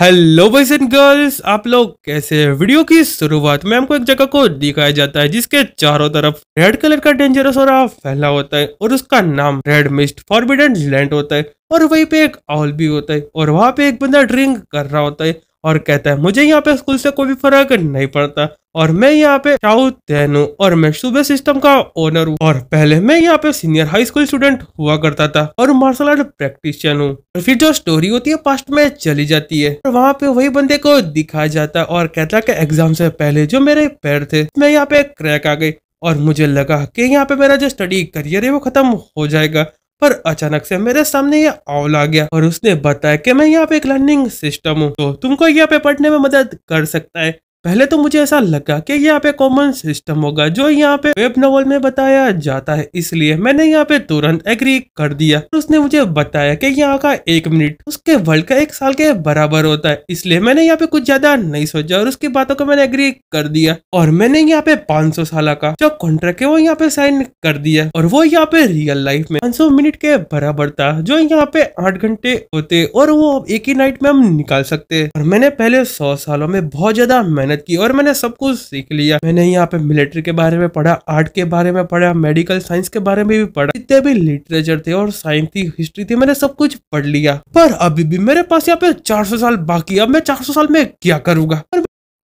hello boys and girls आप लोग कैसे वीडियो की शुरुआत में हमको एक जगह को दिखाया जाता है जिसके चारों तरफ रेड कलर का डेंजरस और फैला होता है और उसका नाम रेड मिस्ट फॉरबिडन लैंड होता है और वहीं पे एक ऑल भी होता है और वहां पे एक बंदा ड्रिंक कर रहा होता है और कहता है मुझे यहाँ पे स्कूल से कोई भी फर्क नहीं पड़ता और मैं यहाँ पे चाहू तहनु और मैं सुबह सिस्टम का ओनर हूँ और पहले मैं यहाँ पे सीनियर हाई स्कूल स्टूडेंट हुआ करता था और मार्शल आर्ट प्रैक्टिशन हूँ और फिर जो स्टोरी होती है पास्ट में चली जाती है और वहाँ पे वही बंदे को दिखाया जाता है और कहता है एग्जाम से पहले जो मेरे पैर थे मैं यहाँ पे क्रैक आ गई और मुझे लगा कि यहाँ पे मेरा जो स्टडी करियर है वो खत्म हो जाएगा पर अचानक से मेरे सामने ये आउल आ गया और उसने बताया कि मैं यहाँ पे एक लर्निंग सिस्टम हूँ तो तुमको यहाँ पे पढ़ने में मदद कर सकता है पहले तो मुझे ऐसा लगा कि यहाँ पे कॉमन सिस्टम होगा जो यहाँ पे वेब नोवल में बताया जाता है इसलिए मैंने यहाँ पे तुरंत एग्री कर दिया तो उसने मुझे बताया कि यहाँ का एक मिनट उसके वर्ल्ड का एक साल के बराबर होता है इसलिए मैंने यहाँ पे कुछ ज्यादा नहीं सोचा और उसकी बातों को मैंने एग्री कर दिया और मैंने यहाँ पे सौ साल का जो कॉन्ट्रैक्ट है वो यहाँ पे साइन कर दिया और वो यहाँ पे रियल लाइफ में सौ मिनट के बराबर था जो यहाँ पे आठ घंटे होते और वो एक ही नाइट में हम निकाल सकते और मैंने पहले सौ सालों में बहुत ज्यादा मेहनत मेहनत की और मैंने सब कुछ सीख लिया मैंने यहाँ पे मिलिट्री के बारे में पढ़ा आर्ट के बारे में पढ़ा मेडिकल साइंस के बारे में भी पढ़ा जितने भी लिटरेचर थे और साइंस थी हिस्ट्री थी मैंने सब कुछ पढ़ लिया पर अभी भी मेरे पास यहाँ पे चार साल बाकी अब मैं चार साल में क्या करूंगा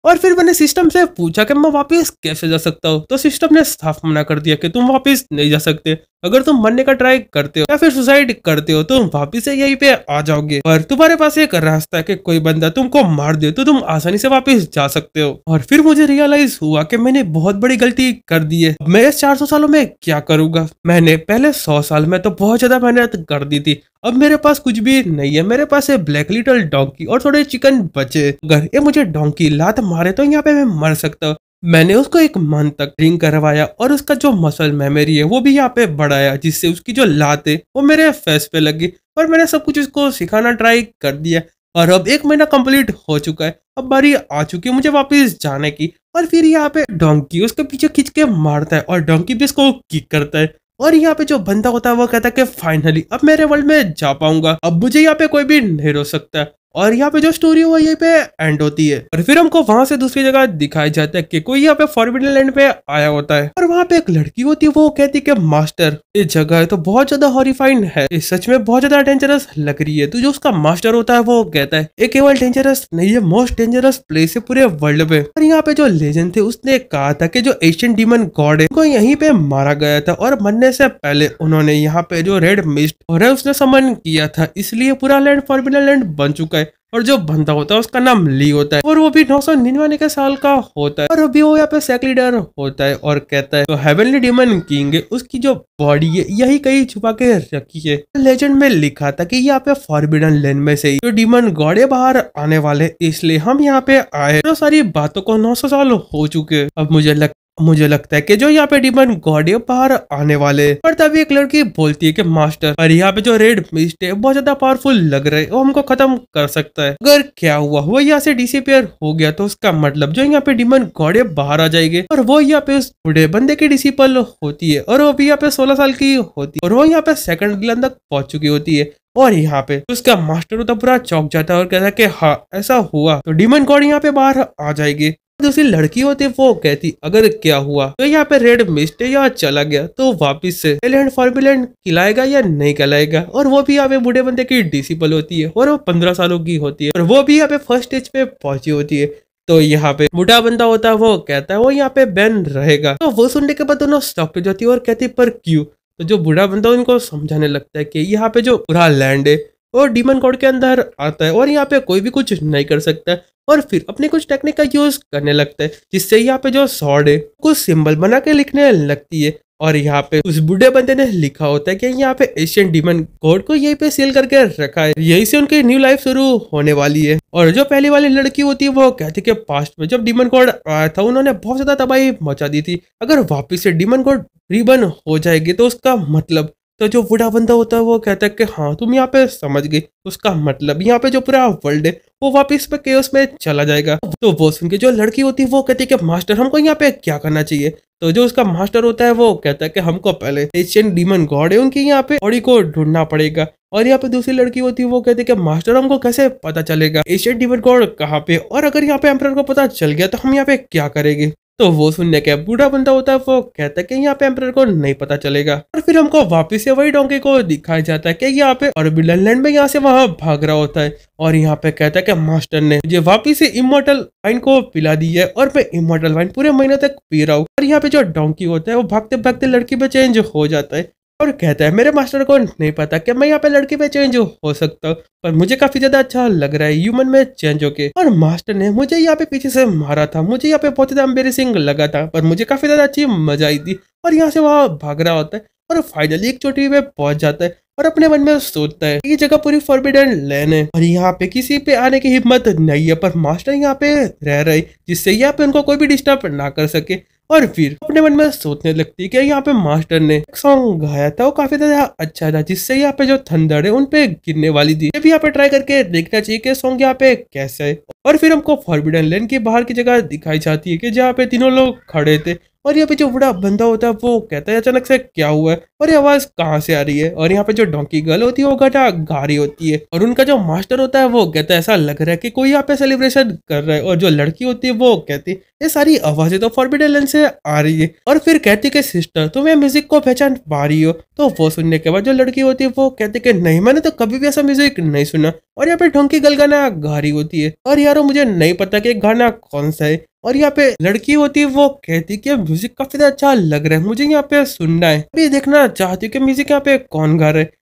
और फिर मैंने सिस्टम से पूछा कि मैं वापस कैसे जा सकता हूँ तो सिस्टम ने साफ मना कर दिया कि तुम वापस नहीं जा सकते अगर तुम मरने का ट्राई करते हो या फिर सुसाइड करते हो तुम वापस से यहीं पे आ जाओगे पर तुम्हारे पास एक रास्ता है कि कोई बंदा तुमको मार दे तो तुम आसानी से वापस जा सकते हो और फिर मुझे रियलाइज हुआ की मैंने बहुत बड़ी गलती कर दी है मैं इस 400 सालों में क्या करूंगा मैंने पहले सौ साल में तो बहुत ज्यादा मेहनत कर दी थी अब मेरे पास कुछ भी नहीं है मेरे पास है ब्लैक लिटल डोंकी और थोड़े चिकन बचे अगर ये मुझे डोंकी लात मारे तो यहाँ पे मैं मर सकता मैंने उसको एक मंथ तक ड्रिंक करवाया और उसका जो मसल मेमोरी है वो भी यहाँ पे बढ़ाया जिससे उसकी जो लात है वो मेरे फेस पे लगी और मैंने सब कुछ उसको सिखाना ट्राई कर दिया और अब एक महीना कंप्लीट हो चुका है अब बारी आ चुकी है मुझे वापस जाने की और फिर यहाँ पे डोंकी उसके पीछे खींच के मारता है और डोंकी भी इसको किक करता है और यहाँ पे जो बंदा होता है वो कहता है कि फाइनली अब मेरे वर्ल्ड में जा पाऊंगा अब मुझे यहाँ पे कोई भी नहीं रो सकता और यहाँ पे जो स्टोरी हुआ यही पे एंड होती है और फिर हमको वहां से दूसरी जगह दिखाया जाता है कि कोई यहाँ पे फॉरबिडन लैंड पे आया होता है और वहाँ पे एक लड़की होती है वो कहती है मास्टर ये जगह है तो बहुत ज्यादा हॉरिफाइंग है ये सच में बहुत ज्यादा डेंजरस लग रही है तो जो उसका मास्टर होता है वो कहता है ये केवल डेंजरस नहीं है मोस्ट डेंजरस प्लेस है पूरे वर्ल्ड में और यहाँ पे जो लेजेंड थे उसने कहा था की जो एशियन डीमन गॉड है उनको यही पे मारा गया था और मरने से पहले उन्होंने यहाँ पे जो रेड मिस्ट और उसने समन किया था इसलिए पूरा लैंड फॉरबिडन लैंड बन चुका है और जो बंदा होता है उसका नाम ली होता है और वो भी नौ सौ निन्यानवे के साल का होता है और अभी वो यहाँ पे सेक लीडर होता है और कहता है तो हेवनली डिमन किंग उसकी जो बॉडी है यही कहीं छुपा के रखी है लेजेंड में लिखा था कि यहाँ पे फॉरबिडन लेन में से जो डिमन गौड़े बाहर आने वाले इसलिए हम यहाँ पे आए तो सारी बातों को नौ सौ साल हो चुके अब मुझे लगता मुझे लगता है कि जो यहाँ पे डिमन गॉडियो बाहर आने वाले पर तभी एक लड़की बोलती है कि मास्टर पर यहाँ पे जो रेड मिस्ट है बहुत ज्यादा पावरफुल लग रहे है वो हमको खत्म कर सकता है अगर क्या हुआ वो यहाँ से डिसअपियर हो गया तो उसका मतलब जो यहाँ पे डिमन गॉडियो बाहर आ जाएगी और वो यहाँ पे उस बूढ़े बंदे की डिसिपल होती है और वो भी यहाँ पे सोलह साल की होती है और वो यहाँ पे सेकंड तक पहुंच चुकी होती है और यहाँ पे उसका मास्टर होता पूरा चौक जाता है और कहता है कि हाँ ऐसा हुआ तो डीमन गॉड यहाँ पे बाहर आ जाएगी दूसरी लड़की होती वो कहती अगर क्या हुआ तो यहाँ पे रेड मिस्ट यहाँ चला गया तो वापिस से एलियन फॉर्मुलेंट खिलाएगा या नहीं खिलाएगा और वो भी यहाँ पे बूढ़े बंदे की डिसिपल होती है और वो पंद्रह सालों की होती है और वो भी यहाँ पे फर्स्ट स्टेज पे पहुंची होती है तो यहाँ पे बूढ़ा बंदा होता है वो कहता है वो यहाँ पे बैन रहेगा तो वो सुनने के बाद दोनों स्टॉप जाती है और कहती पर क्यूँ तो जो बूढ़ा बंदा उनको समझाने लगता है कि यहाँ पे जो पूरा लैंड है और डीमन कोड के अंदर आता है और यहाँ पे कोई भी कुछ नहीं कर सकता है और फिर अपने कुछ टेक्निक का यूज करने लगता है जिससे यहाँ पे जो सॉर्ड है कुछ सिंबल बना के लिखने लगती है और यहाँ पे उस बूढ़े बंदे ने लिखा होता है कि यहाँ पे एशियन डीमन कोड को यही पे सील करके रखा है यही से उनकी न्यू लाइफ शुरू होने वाली है और जो पहली वाली लड़की होती है वो कहती है कि पास्ट में जब डीमन कोड आया था उन्होंने बहुत ज्यादा तबाही मचा दी थी अगर वापिस से डीमन कोड रिबन हो जाएगी तो उसका मतलब तो जो बूढ़ा बंदा होता है वो कहता है कि हाँ तुम यहाँ पे समझ गई उसका मतलब यहाँ पे जो पूरा वर्ल्ड है वो वापिस पे के में चला जाएगा तो वो सुन के जो लड़की होती है वो कहती है कि मास्टर हमको यहाँ पे क्या करना चाहिए तो जो उसका मास्टर होता है वो कहता है कि हमको पहले एशियन डीमन गॉड है उनके यहाँ पे ऑडी को ढूंढना पड़ेगा और यहाँ पे दूसरी लड़की होती है वो कहती है कि मास्टर हमको कैसे पता चलेगा एशियन डीमन गॉड कहाँ पे और अगर यहाँ पे एम्पर को पता चल गया तो हम यहाँ पे क्या करेंगे तो वो सुनने के बूढ़ा बंदा होता है वो कहता है कि यहाँ पे एम्प्रेर को नहीं पता चलेगा और फिर हमको वापिस से वही डोंकी को दिखाया जाता है कि यहाँ पे ऑर्बिटल लैंड में यहाँ से वहां भाग रहा होता है और यहाँ पे कहता है कि मास्टर ने मुझे वापिस से इमोटल वाइन को पिला दी है और मैं इमोटल वाइन पूरे महीने तक पी रहा हूँ और यहाँ पे जो डोंकी होता है वो भागते भागते लड़की में चेंज हो जाता है और कहता है मेरे मास्टर को नहीं पता कि मैं यहाँ पे लड़के में चेंज हो सकता हूँ पर मुझे काफी ज्यादा अच्छा लग रहा है ह्यूमन में चेंज होके और मास्टर ने मुझे यहाँ पे पीछे से मारा था मुझे यहाँ पे बहुत ज्यादा एम्बेसिंग लगा था पर मुझे काफी ज्यादा अच्छी मजा आई थी और यहाँ से वहाँ भाग रहा होता है और फाइनली एक चोटी में पहुंच जाता है और अपने मन में सोचता है ये जगह पूरी फॉरबिडन लैंड है और यहाँ पे किसी पे आने की हिम्मत नहीं है पर मास्टर यहाँ पे रह रहे जिससे यहाँ पे उनको कोई भी डिस्टर्ब ना कर सके और फिर अपने मन में सोचने लगती है कि यहाँ पे मास्टर ने एक सॉन्ग गाया था वो काफी ज्यादा अच्छा था जिससे यहाँ पे जो थंडर है उनपे गिरने वाली थी भी यहाँ पे ट्राई करके देखना चाहिए कि सॉन्ग यहाँ पे कैसा है और फिर हमको फॉरबिडन लेन के बाहर की जगह दिखाई जाती है कि जहाँ पे तीनों लोग खड़े थे और यहाँ पे जो बड़ा बंदा होता है वो कहता है अचानक से क्या हुआ है और ये आवाज़ कहाँ से आ रही है और यहाँ पे जो डोंकी गर्ल होती है वो घटा गारी होती है और उनका जो मास्टर होता है वो कहता है ऐसा लग रहा है कि कोई यहाँ पे सेलिब्रेशन कर रहा है और जो लड़की होती है वो कहती है ये सारी आवाजें तो फॉरबिडन से आ रही है और फिर कहती कि सिस्टर तुम ये म्यूजिक को पहचान पा रही हो तो वो सुनने के बाद जो लड़की होती है वो कहती कि नहीं मैंने तो कभी भी ऐसा म्यूजिक नहीं सुना और यहाँ पे ढोंकी गल गाना गारी होती है और यारो मुझे नहीं पता कि गाना कौन सा है और यहाँ पे लड़की होती है वो कहती कि म्यूजिक काफी ज्यादा अच्छा लग रहा है मुझे यहाँ पे सुनना है अभी देखना चाहती हूँ कि म्यूजिक यहाँ पे कौन गा रहा है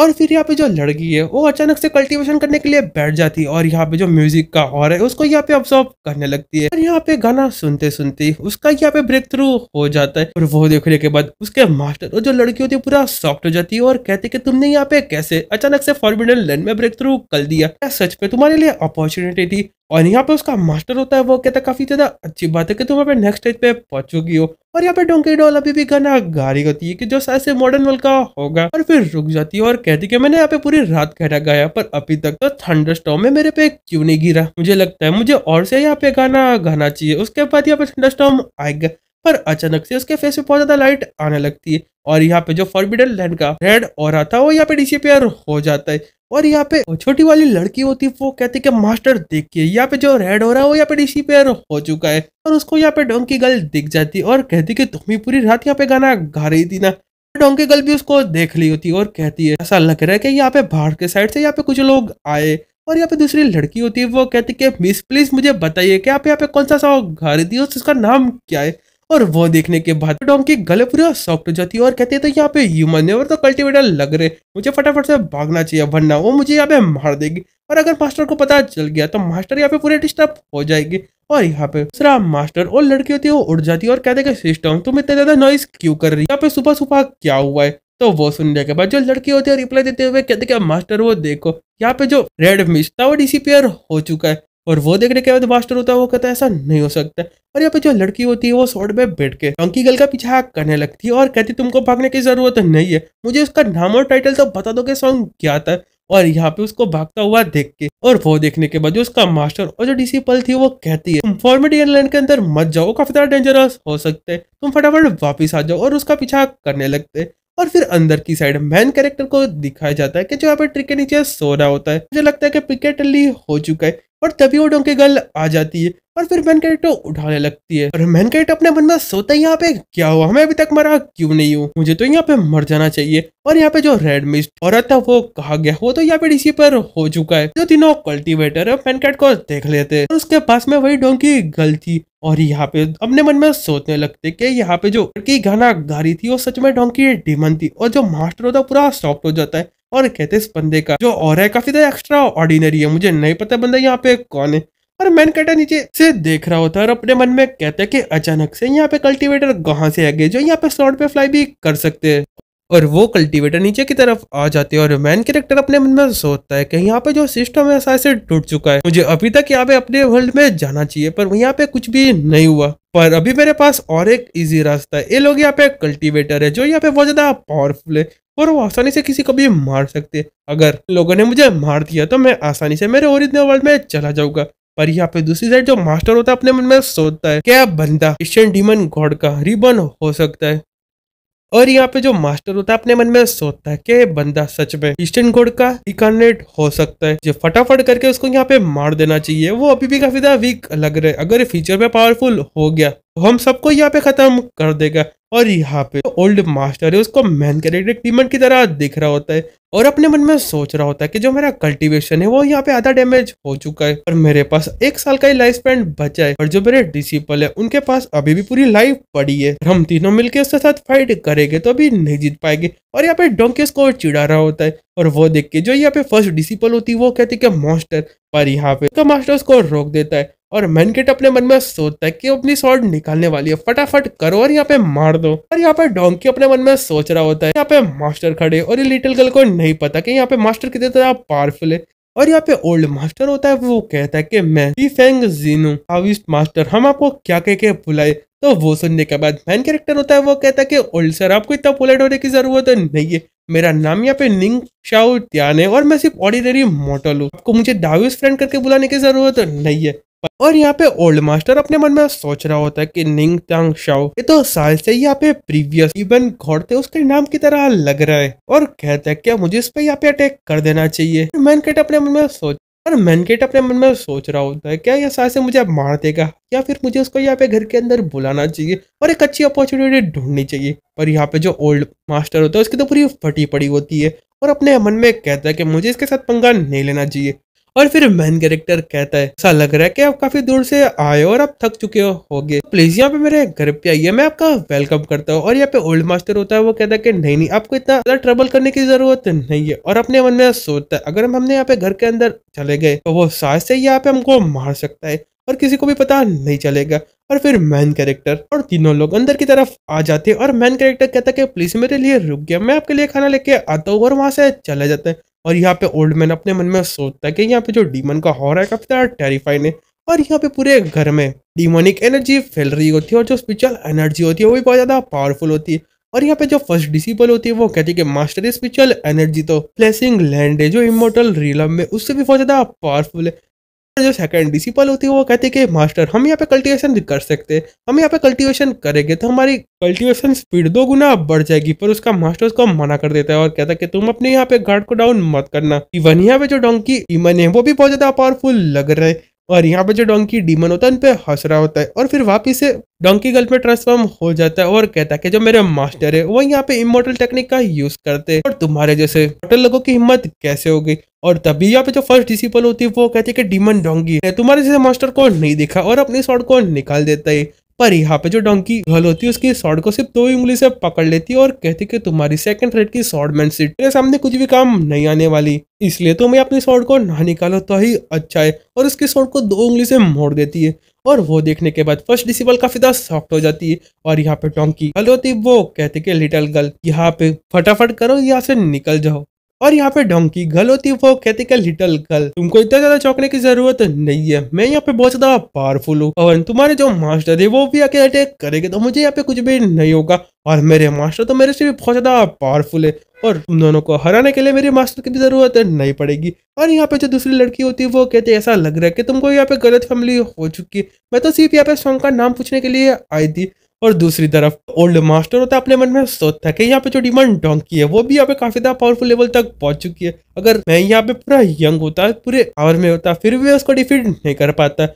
और फिर यहाँ पे जो लड़की है वो अचानक से कल्टीवेशन करने के लिए बैठ जाती है और यहाँ पे जो म्यूजिक का और है उसको यहाँ पे ऑब्जॉर्व करने लगती है और यहाँ पे गाना सुनते सुनते उसका यहाँ पे ब्रेक थ्रू हो जाता है और वो देखने के बाद उसके मास्टर और जो लड़की होती है पूरा सॉफ्ट हो जाती है और कहती कि तुमने यहाँ पे कैसे अचानक से फॉर्मिडल लैंड में ब्रेक थ्रू कर दिया सच पे तुम्हारे लिए अपॉर्चुनिटी थी और यहाँ पे उसका मास्टर होता है वो कहता है काफ़ी ज़्यादा अच्छी बात है कि तुम अपने नेक्स्ट स्टेज पे पहुंच चुकी हो और यहाँ पे डोंकी डॉल अभी भी गाना गा रही होती है कि जो शायद से मॉडर्न वर्ल्ड का होगा और फिर रुक जाती है और कहती है कि मैंने यहाँ पे पूरी रात गाना गाया पर अभी तक तो थंडर स्टॉम में मेरे पे क्यों नहीं गिरा मुझे लगता है मुझे और से यहाँ पे गाना गाना चाहिए उसके बाद यहाँ पे थंडर स्टॉम आएगा पर अचानक से उसके फेस पे बहुत ज्यादा लाइट आने लगती है और यहाँ पे जो फॉरबिडन लैंड का रेड और आता है वो यहाँ पे डिसीपियर हो जाता है और यहाँ पे छोटी वाली लड़की होती है वो कहती है कि मास्टर देखिए यहाँ पे जो रेड हो रहा है वो यहाँ पे ऋषि पेयर हो चुका है और उसको यहाँ पे डोंकी गर्ल दिख जाती है और कहती कि तुम ही पूरी रात यहाँ पे गाना गा रही थी ना डोंकी गर्ल भी उसको देख ली होती और कहती है ऐसा लग रहा है कि यहाँ पे बाहर के साइड से यहाँ पे कुछ लोग आए और यहाँ पे दूसरी लड़की होती है वो कहती है कि मिस प्लीज मुझे बताइए कि आप यहाँ पे कौन सा सा गा रही थी उसका नाम क्या है और वो देखने के बाद डॉम की गले पूरा सॉफ्ट हो जाती है और कहते हैं तो यहाँ पे ह्यूमन नेवर तो कल्टिवेटर लग रहे मुझे फटाफट से भागना चाहिए वरना वो मुझे यहाँ पे मार देगी और अगर मास्टर को पता चल गया तो मास्टर यहाँ पे पूरे डिस्टर्ब हो जाएगी और यहाँ पे दूसरा मास्टर और लड़की होती है वो उड़ जाती है और कहते हैं सिस्टम तुम इतना ज्यादा नॉइस क्यों कर रही है यहाँ पे सुबह सुबह क्या हुआ है तो वो सुनने के बाद जो लड़की होती है रिप्लाई देते हुए कहते मास्टर वो देखो यहाँ पे जो रेड मिश था वो डिसिपियर हो चुका है और वो देखने के बाद मास्टर होता है वो कहता है ऐसा नहीं हो सकता और यहाँ पे जो लड़की होती है वो सोड में बैठ के टंकी गर्ल का पीछा करने लगती है और कहती तुमको भागने की जरूरत नहीं है मुझे उसका नाम और टाइटल तो बता दो सॉन्ग क्या था और यहाँ पे उसको भागता हुआ देख के और वो देखने के बाद जो उसका मास्टर और जो डिसिपल थी वो कहती है तुम फॉर्मेट एयरलाइन के अंदर मत जाओ काफी ज्यादा डेंजरस हो सकते हैं तुम फटाफट वापिस आ जाओ और उसका पीछा करने लगते और फिर अंदर की साइड मैन कैरेक्टर को दिखाया जाता है कि जो यहाँ पे ट्रिक के नीचे सो रहा होता है मुझे लगता है कि ली हो चुका है और तभी वो डोंकी गर्ल आ जाती है और फिर मैन कैरेक्टर उठाने लगती है और मैन कैरेक्टर अपने मन में सोता है यहाँ पे क्या हुआ हमें अभी तक मरा क्यों नहीं हूँ मुझे तो यहाँ पे मर जाना चाहिए और यहाँ पे जो रेड मिस्ट औरत था वो कहा गया वो तो यहाँ पे डीसी पर हो चुका है जो तो तीनों कल्टीवेटर मैन को देख लेते हैं उसके पास में वही डोंकी गर्ल थी और यहाँ पे अपने मन में सोचने लगते कि यहाँ पे जो लड़की गाना गा रही थी वो सच में डोंकी डिमन थी और जो मास्टर होता है पूरा सॉफ्ट हो जाता है और कहते इस बंदे का जो और है काफी ज्यादा एक्स्ट्रा ऑर्डिनरी है मुझे नहीं पता बंदा यहाँ पे कौन है और मैन कैटा नीचे से देख रहा होता है और अपने मन में कहता है कि अचानक से यहाँ पे कल्टीवेटर कहाँ से आ गए जो यहाँ पे स्लॉट पे फ्लाई भी कर सकते हैं और वो कल्टीवेटर नीचे की तरफ आ जाते हैं और मैन कैरेक्टर अपने मन में सोचता है कि यहाँ पे जो सिस्टम है सारे से टूट चुका है मुझे अभी तक यहाँ पे अपने वर्ल्ड में जाना चाहिए पर यहाँ पे कुछ भी नहीं हुआ पर अभी मेरे पास और एक इजी रास्ता है ये लोग यहाँ पे कल्टीवेटर है जो यहाँ पे बहुत ज्यादा पावरफुल है और वो आसानी से किसी को भी मार सकते अगर लोगों ने मुझे मार दिया तो मैं आसानी से मेरे ओरिजिनल वर्ल्ड में चला जाऊंगा पर यहाँ पे दूसरी साइड जो मास्टर होता है अपने मन में सोचता है क्या बंदा एशियन डीमन गॉड का रिबन हो सकता है और यहाँ पे जो मास्टर होता है अपने मन में सोचता है कि बंदा सच में ईस्टर्न गोड का इकानेट हो सकता है जो फटाफट करके उसको यहाँ पे मार देना चाहिए वो अभी भी काफी ज्यादा वीक लग रहा है अगर फ्यूचर में पावरफुल हो गया तो हम सबको यहाँ पे खत्म कर देगा और यहाँ पे ओल्ड मास्टर है उसको मैन कैरेक्टर टीम की तरह दिख रहा होता है और अपने मन में सोच रहा होता है कि जो मेरा कल्टीवेशन है वो यहाँ पे आधा डैमेज हो चुका है और मेरे पास एक साल का ही लाइफ स्पेंड बचा है और जो मेरे डिसिपल है उनके पास अभी भी पूरी लाइफ पड़ी है हम तीनों मिलके उसके साथ फाइट करेंगे तो अभी नहीं जीत पाएंगे और यहाँ पे डोंकेस को चिड़ा रहा होता है और वो देख के जो यहाँ पे फर्स्ट डिसिपल होती है वो कहती है कि मास्टर पर यहाँ पे तो मास्टर उसको रोक देता है और मैनकेट अपने मन में सोचता है कि अपनी शॉर्ट निकालने वाली है फटाफट करो और यहाँ पे मार दो और यहाँ पे डोंकी अपने मन में सोच रहा होता है यहाँ पे मास्टर खड़े और ये लिटिल गर्ल को नहीं पता कि यहाँ पे मास्टर कितने तरह पावरफुल है और यहाँ पे ओल्ड मास्टर होता है वो कहता है कि मैं फेंग जीनू हाविस्ट मास्टर हम आपको क्या कह के बुलाए तो वो सुनने के बाद मैन कैरेक्टर होता है वो कहता है कि ओल्ड सर आपको इतना पोलाइट होने की जरूरत नहीं है मेरा नाम यहाँ पे निंग शाओ त्यान है और मैं सिर्फ ऑर्डिनरी मॉडल हूँ आपको मुझे डाविस फ्रेंड करके बुलाने की जरूरत नहीं है और यहाँ पे ओल्ड मास्टर अपने मन में सोच रहा होता है कि निंग तांग शाओ ये तो साल से यहाँ पे प्रीवियस इवन घोड़ते उसके नाम की तरह लग रहा है और कहता है क्या मुझे इस पे यहाँ पे अटैक कर देना चाहिए मैनकेट अपने मन में सोच और मैनकेट अपने मन में सोच रहा होता है क्या यह साय से मुझे अब मार देगा या फिर मुझे उसको यहाँ पे घर के अंदर बुलाना चाहिए और एक अच्छी अपॉर्चुनिटी ढूंढनी चाहिए पर यहाँ पे जो ओल्ड मास्टर होता है उसकी तो पूरी फटी पड़ी होती है और अपने मन में कहता है कि मुझे इसके साथ पंगा नहीं लेना चाहिए और फिर मेन कैरेक्टर कहता है ऐसा लग रहा है कि आप काफी दूर से आए और आप थक चुके गए प्लीज यहाँ पे मेरे घर पे आइए मैं आपका वेलकम करता हूँ और यहाँ पे ओल्ड मास्टर होता है वो कहता है कि नहीं नहीं आपको इतना ज्यादा ट्रबल करने की जरूरत नहीं है और अपने मन में सोचता है अगर हम हमने यहाँ पे घर के अंदर चले गए तो वो सास से यहाँ पे हमको मार सकता है और किसी को भी पता नहीं चलेगा और फिर मैन कैरेक्टर और तीनों लोग अंदर की तरफ आ जाते हैं और मैन कैरेक्टर कहता है कि प्लीज मेरे लिए रुक गया मैं आपके लिए खाना लेके आता हूँ और वहां से चला जाता है और यहाँ पे ओल्ड मैन अपने मन में सोचता है कि यहाँ पे जो डीमन का हॉर है काफी ज़्यादा टेरिफाइन है और यहाँ पे पूरे घर में डीमोनिक एनर्जी फैल रही होती है और जो स्पिरिचुअल एनर्जी होती है वो भी बहुत ज़्यादा पावरफुल होती है और यहाँ पे जो फर्स्ट डिसिपल होती है वो कहती है कि मास्टर स्पिरिचुअल एनर्जी तो प्लेसिंग लैंड है जो इमोटल रिलम में उससे भी बहुत ज़्यादा पावरफुल है जो सेकंड डिसिपल होती है वो कहती है कि मास्टर हम यहाँ पे कल्टीवेशन कर सकते हम यहाँ पे कल्टीवेशन करेंगे तो हमारी कल्टीवेशन स्पीड दो गुना बढ़ जाएगी पर उसका मास्टर उसको मना कर देता है और कहता है कि तुम अपने यहाँ पे गार्ड को डाउन मत करना इवन यहाँ पे जो डोंकी इमन है वो भी बहुत ज्यादा पावरफुल लग रहे हैं और यहाँ पे जो डोंकी डीमन होता है उन पे हंस रहा होता है और फिर वापिस से डोंकी गर्ल में ट्रांसफॉर्म हो जाता है और कहता है कि जो मेरे मास्टर है वो यहाँ पे इमोटल टेक्निक का यूज करते हैं और तुम्हारे जैसे मोटल लोगों की हिम्मत कैसे होगी और तभी यहाँ पे जो फर्स्ट डिसिपल होती है वो कहती है कि डीमन डोंगी है तुम्हारे जैसे मास्टर को नहीं दिखा और अपनी शॉर्ट को निकाल देता है पर यहाँ पे जो डोंकी गर्ल होती है उसकी शॉर्ट को सिर्फ दो तो उंगली से पकड़ लेती है और कहती है कि तुम्हारी सेकंड रेड की मैन सीट मेरे सामने कुछ भी काम नहीं आने वाली इसलिए तो मैं अपनी शॉर्ट को ना निकालो तो ही अच्छा है और उसकी शॉर्ट को दो उंगली से मोड़ देती है और वो देखने के बाद फर्स्ट डिसिबल काफी ज्यादा सॉफ्ट हो जाती है और यहाँ पे टोंकी गर्ल होती वो कहती है लिटिल गर्ल यहाँ पे फटाफट करो यहाँ से निकल जाओ और यहाँ पे डोंकी गर्ल होती है वो कहती है लिटल गर्ल तुमको इतना ज्यादा चौंकने की जरूरत नहीं है मैं यहाँ पे बहुत ज्यादा पावरफुल हूँ और तुम्हारे जो मास्टर है वो भी आके अटैक करेंगे तो मुझे यहाँ पे कुछ भी नहीं होगा और मेरे मास्टर तो मेरे से भी बहुत ज्यादा पावरफुल है और तुम दोनों को हराने के लिए मेरे मास्टर की भी जरूरत नहीं पड़ेगी और यहाँ पे जो दूसरी लड़की होती है वो कहते ऐसा लग रहा है कि तुमको यहाँ पे गलत फैमिली हो चुकी है मैं तो सिर्फ यहाँ पे सॉन्ग का नाम पूछने के लिए आई थी और दूसरी तरफ ओल्ड मास्टर होता है अपने मन में सोचता है कि यहाँ पे जो डिमांड डोंकी है वो भी यहाँ पे काफी ज्यादा पावरफुल लेवल तक पहुंच चुकी है अगर मैं यहाँ पे पूरा यंग होता पूरे आवर में होता फिर भी उसको डिफीट नहीं कर पाता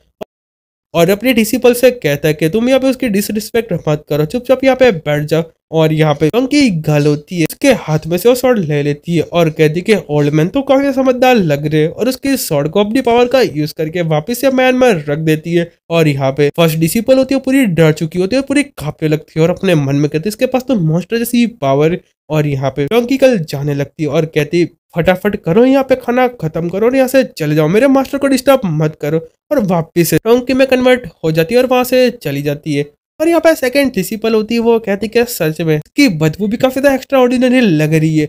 और अपने डिसिपल से कहता है कि तुम यहाँ पे उसकी डिसरिस्पेक्ट मत करो चुपचाप यहाँ पे बैठ जाओ और यहाँ पे उनकी गल होती है उसके हाथ में से वो शॉर्ट ले लेती है और कहती है कि ओल्ड मैन तो काफी समझदार लग रहे और उसके शॉर्ट को अपनी पावर का यूज करके वापस से मैन में रख देती है और यहाँ पे फर्स्ट डिसिपल होती है पूरी डर चुकी होती है पूरी काफी लगती है और अपने मन में कहती है इसके पास तो मोस्टर जैसी पावर और यहाँ पे डोंकी कल जाने लगती है और कहती फटाफट करो यहाँ पे खाना खत्म करो और यहाँ से चले जाओ मेरे मास्टर को डिस्टर्ब मत करो और वापिस डोंकी में कन्वर्ट हो जाती है और वहां से चली जाती है और यहाँ पर सेकेंड डिसिपल होती है वो कहती है सच में इसकी बदबू भी काफी ज्यादा एक्स्ट्रा ऑर्डिनरी लग रही है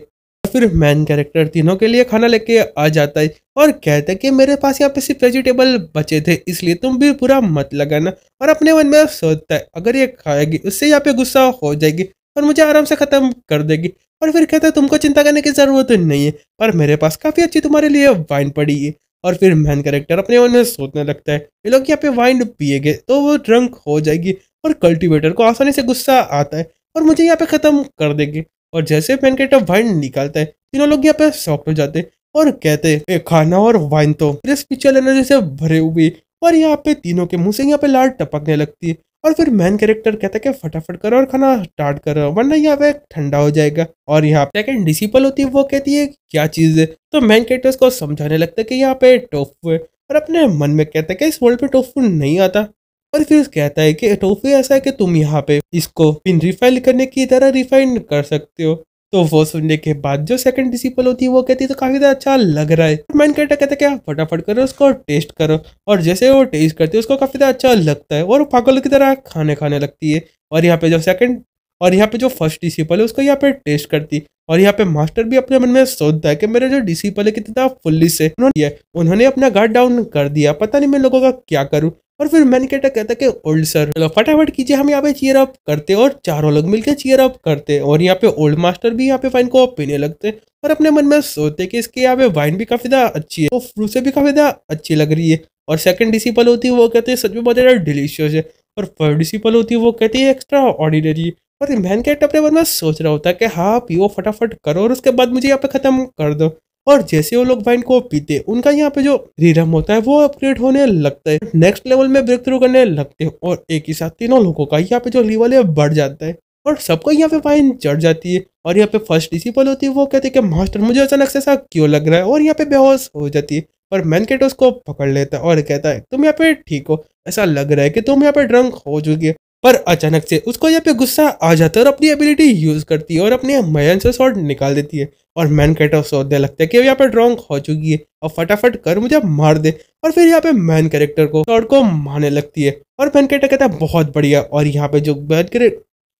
फिर मैन कैरेक्टर तीनों के लिए खाना लेके आ जाता है और कहता है कि मेरे पास यहाँ पे सिर्फ वेजिटेबल बचे थे इसलिए तुम भी पूरा मत लगाना और अपने मन में सोचता है अगर ये खाएगी उससे यहाँ पे गुस्सा हो जाएगी और मुझे आराम से ख़त्म कर देगी और फिर कहता है तुमको चिंता करने की ज़रूरत नहीं है पर मेरे पास काफ़ी अच्छी तुम्हारे लिए वाइन पड़ी है और फिर मैन कैरेक्टर अपने मन में सोचने लगता है ये लोग यहाँ पे वाइन पिएगे तो वो ड्रंक हो जाएगी और कल्टीवेटर को आसानी से गुस्सा आता है और मुझे यहाँ पे ख़त्म कर देंगे और जैसे पेनकेटर वाइन निकालता है तीनों लोग यहाँ पे सॉफ्ट हो जाते हैं और कहते हैं खाना और वाइन तो स्पिचुअल एनर्जी से भरे हुए और यहाँ पे तीनों के मुंह से यहाँ पे लाल टपकने लगती है और फिर मेन कैरेक्टर कहता है कि फटाफट करो और खाना स्टार्ट करो वरना यहाँ पे ठंडा हो जाएगा और यहाँ पे डिसिपल होती है वो कहती है क्या चीज़ है तो मेन कैरेक्टर उसको समझाने लगता है कि यहाँ पे टोफू है और अपने मन में कहता है कि इस वर्ल्ड पे टोफू नहीं आता और फिर कहता है कि टोफी तो ऐसा है कि तुम यहाँ पे इसको पिन रिफाइल करने की तरह रिफाइन कर सकते हो तो वो सुनने के बाद जो सेकंड डिसिपल होती है वो कहती है तो काफी ज्यादा अच्छा लग रहा है मैन कहता कहता क्या हाँ, फटाफट करो उसको टेस्ट करो और जैसे वो टेस्ट करती है उसको काफी ज्यादा अच्छा लगता है और पागल की तरह खाने खाने लगती है और यहाँ पे जो सेकंड और यहाँ पे जो फर्स्ट डिसिपल है उसको यहाँ पे टेस्ट करती और यहाँ पे मास्टर भी अपने मन में सोचता है कि मेरे जो डीसी पहले कितना फुल्ली से उन्होंने उन्होंने अपना गार्ड डाउन कर दिया पता नहीं मैं लोगों का क्या करूँ और फिर मैंने कहता है कि ओल्ड सर चलो फटाफट कीजिए हम यहाँ पे चीयर अप करते और चारों लोग मिलकर चीयर अप करते और यहाँ पे ओल्ड मास्टर भी यहाँ पे वाइन को पीने लगते और अपने मन में सोचते कि इसके यहाँ पे वाइन भी काफी ज्यादा अच्छी है और तो फ्रूसे भी काफी ज्यादा अच्छी लग रही है और सेकंड डिसिपल होती है वो कहते हैं सच में बहुत ज्यादा डिलीशियस है और प्रिंसिपल होती है वो कहती है एक्स्ट्रा ऑर्डिनरी और इमरान के अपने बारे में सोच रहा होता है कि हाँ पियो फटाफट करो और उसके बाद मुझे यहाँ पे ख़त्म कर दो और जैसे वो लोग वाइन को पीते उनका यहाँ पे जो रीरम होता है वो अपग्रेड होने लगता है नेक्स्ट लेवल में ब्रेक थ्रू करने लगते हैं और एक ही साथ तीनों लोगों का यहाँ पे जो लेवल है बढ़ जाता है और सबको यहाँ पे वाइन चढ़ जाती है और यहाँ पे फर्स्ट डिसिपल होती है वो कहती है कि मास्टर मुझे अचानक से ऐसा क्यों लग रहा है और यहाँ पे बेहोश हो जाती है पर मैनकेट उसको पकड़ लेता है और कहता है तुम यहाँ पे ठीक हो ऐसा लग रहा है कि तुम यहाँ पे ड्रंक हो चुकी है पर अचानक से उसको यहाँ पे गुस्सा आ जाता है और अपनी एबिलिटी यूज करती है और अपने मयन से शॉर्ट निकाल देती है और मैन कैटर सौदे लगता है कि यहाँ पे ड्रॉन्ग हो चुकी है और फटाफट कर मुझे मार दे और फिर यहाँ पे मैन कैरेक्टर को शॉर्ट को मारने लगती है और मैन कैटर कहता है बहुत बढ़िया और यहाँ पे जो मैन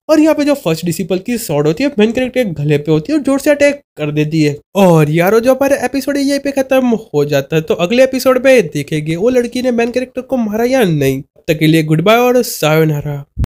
और यहाँ पे जो फर्स्ट डिसिपल की शॉर्ट होती है मेन कैरेक्टर के गले पे होती है और जोर से अटैक कर देती है और यारो जो हमारे एपिसोड है पे खत्म हो जाता है तो अगले एपिसोड में देखेंगे वो लड़की ने मेन कैरेक्टर को मारा या नहीं तब तक के लिए गुड बाय और सायोनारा